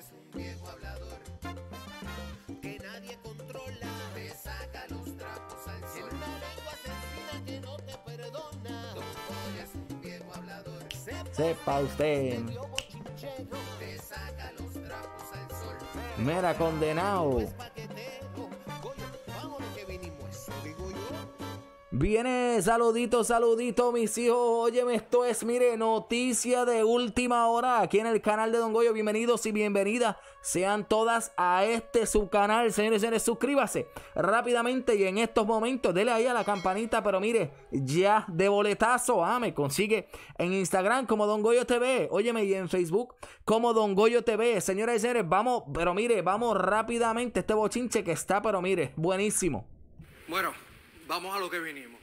es un viejo hablador que nadie controla, te saca los trapos al sol. Una lengua asesina que no te perdona. es un viejo hablador. Sepa, usted. Te saca los trapos al sol. Mera condenado. Pues Viene, saludito, saludito, mis hijos. Óyeme, esto es, mire, noticia de última hora aquí en el canal de Don Goyo. Bienvenidos y bienvenidas sean todas a este su canal, señores y señores. Suscríbase rápidamente y en estos momentos dele ahí a la campanita. Pero mire, ya de boletazo, ah, me consigue en Instagram como Don Goyo TV. Óyeme, y en Facebook como Don Goyo TV. Señoras y señores, vamos, pero mire, vamos rápidamente. Este bochinche que está, pero mire, buenísimo. Bueno. Vamos a lo que vinimos.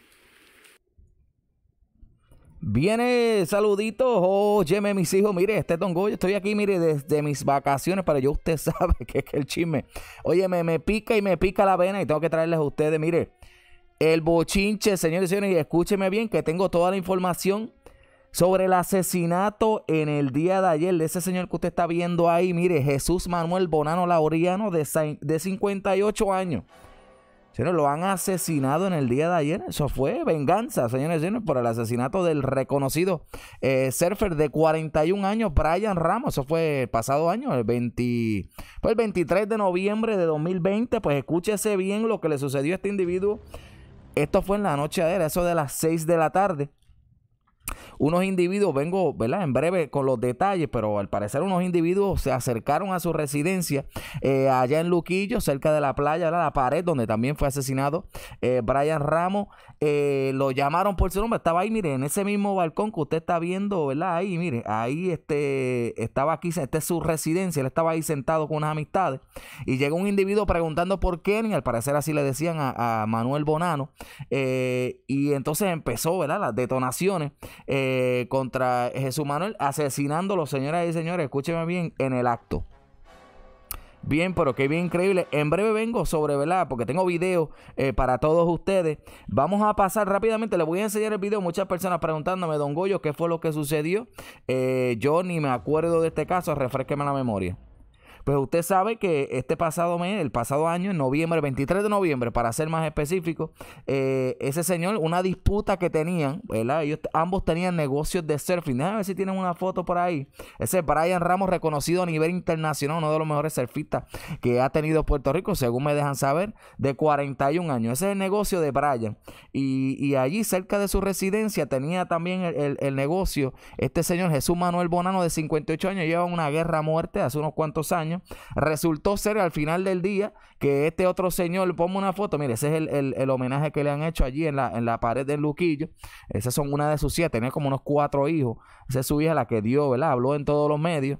Viene saluditos, óyeme mis hijos, mire, este es Don Goyo, estoy aquí, mire, desde mis vacaciones, para yo usted sabe que es el chisme, Oye, me pica y me pica la vena y tengo que traerles a ustedes, mire, el bochinche, señores y señores, y escúcheme bien que tengo toda la información sobre el asesinato en el día de ayer de ese señor que usted está viendo ahí, mire, Jesús Manuel Bonano Laureano, de, de 58 años lo han asesinado en el día de ayer. Eso fue venganza, señores y señores, por el asesinato del reconocido eh, surfer de 41 años, Brian Ramos. Eso fue el pasado año, el, 23 de noviembre de 2020. Pues escúchese bien lo que le sucedió a este individuo. Esto fue en la noche ayer, eso de las 6 de la tarde unos individuos, vengo ¿verdad? en breve con los detalles, pero al parecer unos individuos se acercaron a su residencia eh, allá en Luquillo, cerca de la playa, ¿verdad? la pared donde también fue asesinado eh, Brian Ramos. Eh, lo llamaron por su nombre, estaba ahí, mire... en ese mismo balcón que usted está viendo, ¿verdad? Ahí, mire, ahí este, estaba aquí, esta es su residencia, él estaba ahí sentado con unas amistades y llega un individuo preguntando por Kenny, al parecer así le decían a, Manuel Bonano, y entonces empezó, ¿verdad? Las detonaciones. Eh, eh, contra Jesús Manuel, asesinándolo, señoras y señores, escúcheme bien, en el acto. Bien, pero qué bien increíble. En breve vengo sobre, ¿verdad? Porque tengo video eh, para todos ustedes. Vamos a pasar rápidamente. Les voy a enseñar el video. Muchas personas preguntándome, don Goyo, ¿qué fue lo que sucedió? Eh, yo ni me acuerdo de este caso. Refresqueme la memoria. Pues usted sabe que este pasado mes, el pasado año, en noviembre, el 23 de noviembre, para ser más específico, eh, ese señor, una disputa que tenían, ¿verdad? Ellos ambos tenían negocios de surfing. Déjame ver si tienen una foto por ahí. Ese es Brian Ramos, reconocido a nivel internacional, uno de los mejores surfistas que ha tenido Puerto Rico, según me dejan saber, de 41 años. Ese es el negocio de Brian. Y, allí, cerca de su residencia, tenía también el, negocio este señor Jesús Manuel Bonano, de 58 años, lleva una guerra a muerte hace unos cuantos años Resultó ser al final del día que este otro señor, pongo una foto, mire, ese es el, el, homenaje que le han hecho allí en la, en la pared del Luquillo. Esas son una de sus siete, tenía como unos cuatro hijos. Esa es su hija la que dio, ¿verdad? Habló en todos los medios.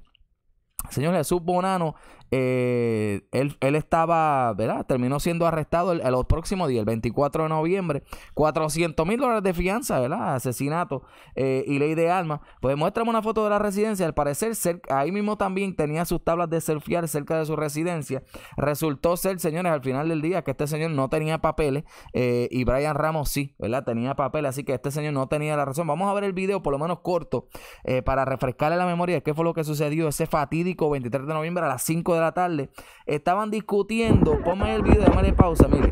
Señor Jesús Bonano eh, él, él, estaba, ¿verdad? Terminó siendo arrestado el, los próximo día, el 24 de noviembre. 400 mil dólares de fianza, ¿verdad? Asesinato eh, y ley de alma Pues muéstrame una foto de la residencia. Al parecer, ahí mismo también tenía sus tablas de selfiear cerca de su residencia. Resultó ser, señores, al final del día que este señor no tenía papeles eh, y Brian Ramos sí, ¿verdad? Tenía papeles, así que este señor no tenía la razón. Vamos a ver el video, por lo menos corto, eh, para refrescarle la memoria de qué fue lo que sucedió ese fatídico 23 de noviembre a las 5 de de la tarde, estaban discutiendo, ponme el video, de pausa, mire.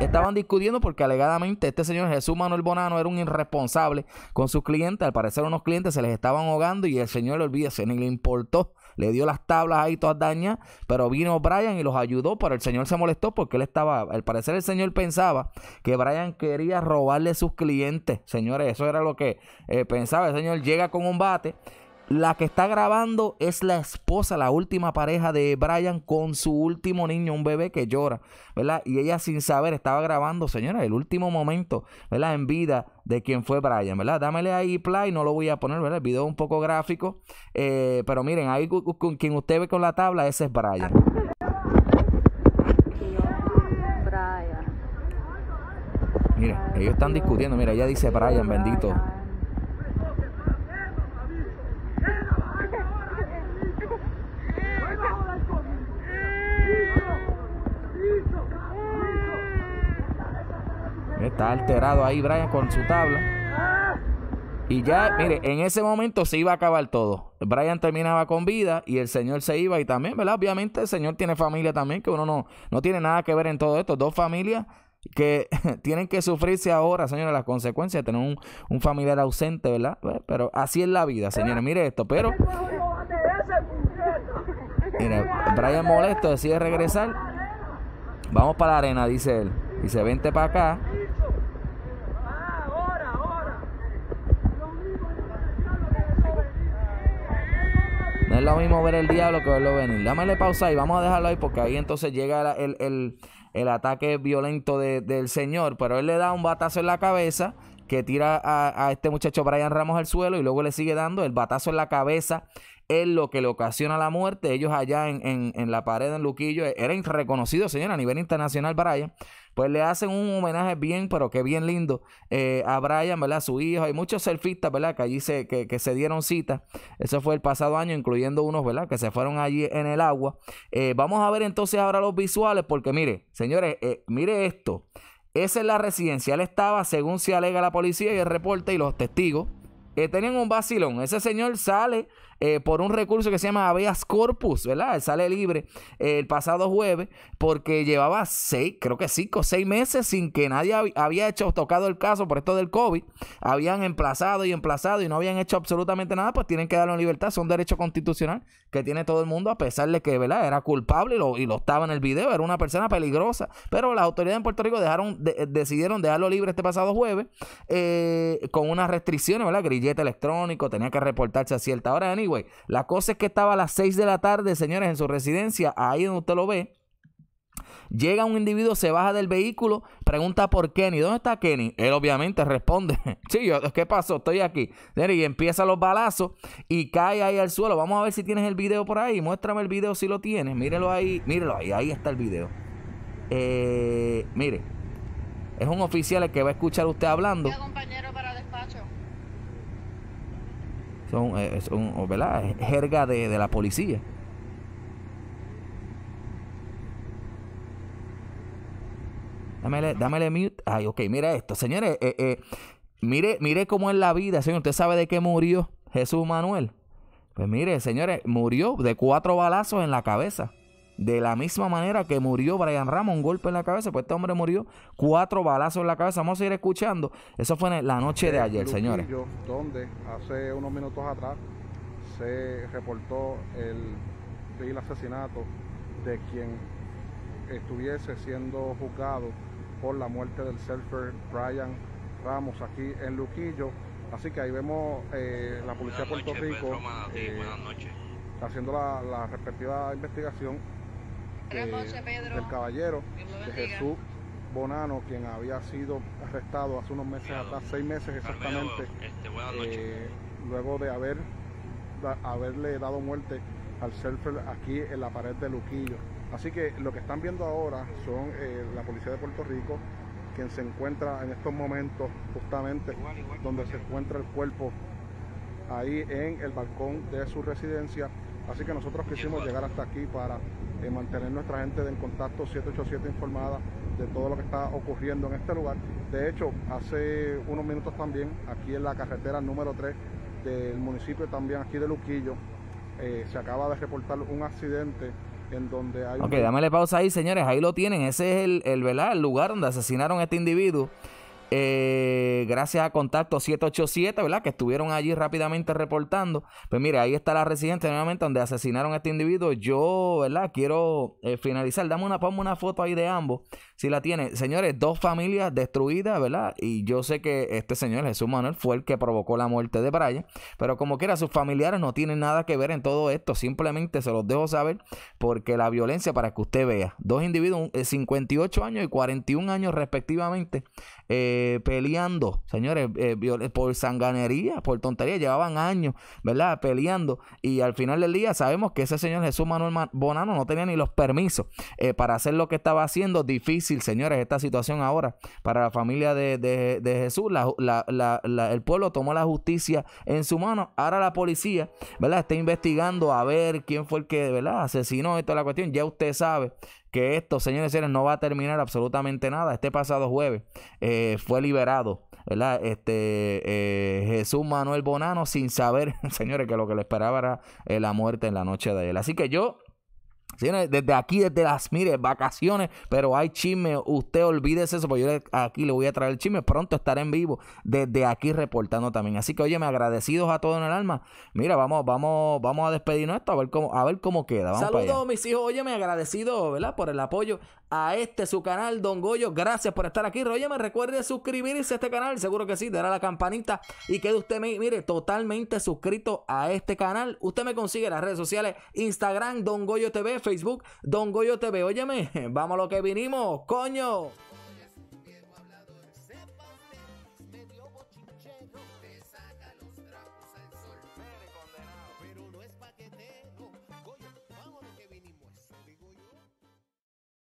Estaban discutiendo porque alegadamente este señor Jesús Manuel Bonano era un irresponsable con sus clientes. Al parecer, unos clientes se les estaban ahogando y el señor, olvídese, ni le importó le dio las tablas ahí todas dañas, pero vino Brian y los ayudó, pero el señor se molestó porque él estaba, al parecer el señor pensaba que Brian quería robarle sus clientes, señores, eso era lo que eh, pensaba, el señor llega con un bate la que está grabando es la esposa, la última pareja de Brian con su último niño, un bebé que llora, ¿verdad? Y ella sin saber estaba grabando, señora, el último momento, ¿verdad? En vida de quien fue Brian, ¿verdad? Dámele ahí play, no lo voy a poner, ¿verdad? El video es un poco gráfico, eh, pero miren, ahí con quien usted ve con la tabla, ese es Brian. Miren, ellos están discutiendo, mira, ella dice Brian, bendito. Está alterado ahí Brian con su tabla. Y ya, mire, en ese momento se iba a acabar todo. Brian terminaba con vida y el señor se iba y también, ¿verdad? Obviamente el señor tiene familia también, que uno no, no tiene nada que ver en todo esto. Dos familias que tienen que sufrirse ahora, señores, las consecuencias de tener un, un, familiar ausente, ¿verdad? Pero así es la vida, señores. Mire esto, pero... mire Brian molesto decide regresar. Vamos para la arena, dice él. y se vente para acá. No es lo mismo ver el diablo que verlo venir. Dámele pausa y vamos a dejarlo ahí porque ahí entonces llega el, ataque violento del señor. Pero él le da un batazo en la cabeza que tira a, este muchacho Brian Ramos al suelo y luego le sigue dando el batazo en la cabeza. Es lo que le ocasiona la muerte. Ellos allá en, en, en la pared en Luquillo eran reconocidos, señor, a nivel internacional, Brian pues le hacen un homenaje bien, pero que bien lindo eh, a Brian, ¿verdad? Su hijo. Hay muchos surfistas, ¿verdad? Que allí se, que, se dieron cita. Eso fue el pasado año, incluyendo unos, ¿verdad? Que se fueron allí en el agua. Eh, vamos a ver entonces ahora los visuales, porque mire, señores, eh, mire esto. Esa es la residencia. Él estaba, según se alega la policía y el reporte y los testigos, que tenían un vacilón. Ese señor sale eh, por un recurso que se llama habeas corpus, ¿verdad? sale libre eh, el pasado jueves porque llevaba seis, creo que cinco o seis meses sin que nadie había hecho, tocado el caso por esto del COVID. Habían emplazado y emplazado y no habían hecho absolutamente nada, pues tienen que darlo en libertad. Son derecho constitucional que tiene todo el mundo, a pesar de que, ¿verdad? Era culpable y lo, y lo estaba en el video, era una persona peligrosa. Pero las autoridades en Puerto Rico dejaron, decidieron dejarlo libre este pasado jueves eh, con unas restricciones, ¿verdad? Grillete electrónico, tenía que reportarse a cierta hora. Anyway, la cosa es que estaba a las 6 de la tarde, señores, en su residencia, ahí donde usted lo ve. Llega un individuo, se baja del vehículo, pregunta por Kenny. ¿Dónde está Kenny? Él obviamente responde, sí, yo, ¿qué pasó? Estoy aquí. Y empieza los balazos y cae ahí al suelo. Vamos a ver si tienes el video por ahí. Muéstrame el video si lo tienes. Mírelo ahí, mírelo ahí, ahí está el video. Eh, mire, es un oficial el que va a escuchar usted hablando. son, eh, eh, son ¿verdad? jerga de, la policía. Dámele, dámele mute. Ay, ok, mira esto. Señores, eh, mire, mire cómo es la vida, señor. ¿Usted sabe de qué murió Jesús Manuel? Pues mire, señores, murió de cuatro balazos en la cabeza. De la misma manera que murió Brian Ramos, un golpe en la cabeza, pues este hombre murió cuatro balazos en la cabeza. Vamos a seguir escuchando. Eso fue la noche de eh, ayer, señores. Donde hace unos minutos atrás se reportó el, asesinato de quien estuviese siendo juzgado por la muerte del surfer Brian Ramos aquí en Luquillo. Así que ahí vemos eh, la policía de Puerto Rico eh, haciendo la, la respectiva investigación el caballero de Jesús Bonano, quien había sido arrestado hace unos meses, atrás, seis meses exactamente, este, eh, luego de haber haberle dado muerte al surfer aquí en la pared de Luquillo. Así que lo que están viendo ahora son eh, la policía de Puerto Rico, quien se encuentra en estos momentos justamente donde se encuentra el cuerpo ahí en el balcón de su residencia Así que nosotros quisimos llegar hasta aquí para eh, mantener nuestra gente en contacto 787 informada de todo lo que está ocurriendo en este lugar. De hecho, hace unos minutos también, aquí en la carretera número 3 del municipio, también aquí de Luquillo, eh, se acaba de reportar un accidente en donde hay... Ok, dámele pausa ahí, señores, ahí lo tienen, ese es el, el, el lugar donde asesinaron a este individuo. Eh, gracias a Contacto 787, ¿verdad? Que estuvieron allí rápidamente reportando. Pues mire, ahí está la residencia nuevamente donde asesinaron a este individuo. Yo, ¿verdad? Quiero eh, finalizar. Dame una, ponme una foto ahí de ambos si la tiene. Señores, dos familias destruidas, ¿verdad? Y yo sé que este señor Jesús Manuel fue el que provocó la muerte de Brian, pero como quiera, sus familiares no tienen nada que ver en todo esto. Simplemente se los dejo saber porque la violencia, para que usted vea, dos individuos, 58 eh, años y 41 años respectivamente, eh, peleando, señores, eh, por sanganería, por tontería, llevaban años, ¿verdad? Peleando y al final del día sabemos que ese señor Jesús Manuel Bonano no tenía ni los permisos para hacer lo que estaba haciendo, difícil señores, esta situación ahora para la familia de, Jesús. el pueblo tomó la justicia en su mano. Ahora la policía, ¿verdad? Está investigando a ver quién fue el que, ¿verdad? Asesinó Esto la cuestión. Ya usted sabe que esto, señores y señores, no va a terminar absolutamente nada. Este pasado jueves eh, fue liberado ¿verdad? Este, eh, Jesús Manuel Bonano sin saber, señores, que lo que le esperaba era eh, la muerte en la noche de él. Así que yo desde aquí, desde las, mire, vacaciones, pero hay chisme, usted olvídese eso, porque yo aquí le voy a traer el chisme, pronto estaré en vivo desde aquí reportando también. Así que, oye, me agradecidos a todos en el alma. Mira, vamos, vamos, vamos a despedirnos esto, a ver cómo, a ver cómo queda. Saludos mis hijos, oye, me agradecido, ¿verdad? Por el apoyo a este su canal, Don Goyo. Gracias por estar aquí. Oye me recuerde suscribirse a este canal. Seguro que sí, dará la campanita y quede usted, mire, totalmente suscrito a este canal. Usted me consigue las redes sociales: Instagram, Don Goyo TV, Facebook, Don Goyo TV. Óyeme, vamos a lo que vinimos, coño.